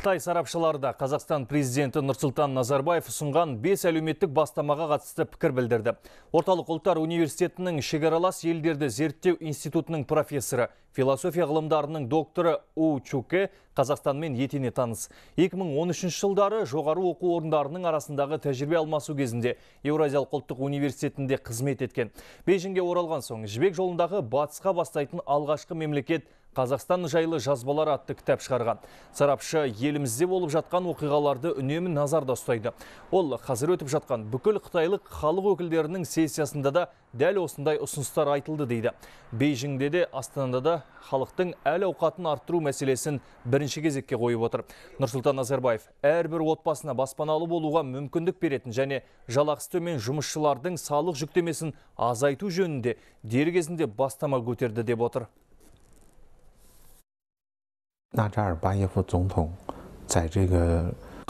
Қытай сарапшылары да Қазақстан президенті Нұрсұлтан Назарбаев ұсынған бес әлеуметтік бастамаға қатысты пікір білдірді. Орталық ұлттар университетінің шекаралас елдерді зерттеу институтының профессоры, философия ғылымдарының докторы У Чуке Қазақстанмен етене таныс. 2013 жылдары жоғары оқу орындарының арасындағы тәжірибе алмасу кезінде Еуразиялық ұлттық университетінде қызмет еткен. Бейжіңге оралған соң жібек жолындағы батысқа бастайтын алғашқы мемлекет Қазақстан жайлы жазбалар атты кітап шығарған. Сарапшы елімізде болып жатқан оқиғаларды үнемі назарда ұстайды. Ол қазір өтіп жатқан бүкіл қытайлық халық өкілдерінің сессиясында да дәл осындай ұсыныстар айтылды дейді. Бейжіңде де Астанада да халықтың әл ауқатын арттыру мәселесін бірінші кезекке қойып отыр. Нұрсұлтан Назарбаев әрбір отбасына баспаналы болуға мүмкіндік беретін және жалақысы төмен жұмысшылардың салық жүктемесін азайту жөнінде дер кезінде бастама көтерді деп отыр.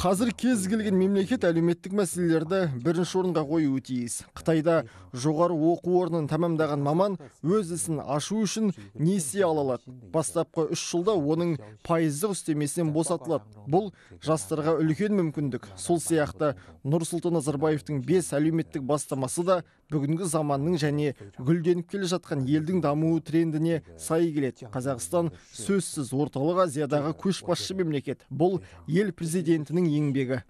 Қазір кез келген мемлекет әлеуметтік мәселелерді бірінші орынға қоюы тиіс қытайда жоғары оқу орнын тәмамдаған маман өз ісін ашу үшін несие ала алады бастапқы үш жылда оның пайыздық үстемесінен босатылады бұл жастарға үлкен мүмкіндік сол сияқты нұрсұлтан назарбаевтың бес әлеуметтік бастамасы да бүгінгі заманның және гүлденіп келе жатқан елдің дамуы трендіне сай келеді қазақстан сөзсіз орталық азиядағы көшбасшы мемлекет бұл ел президентінің еңбегі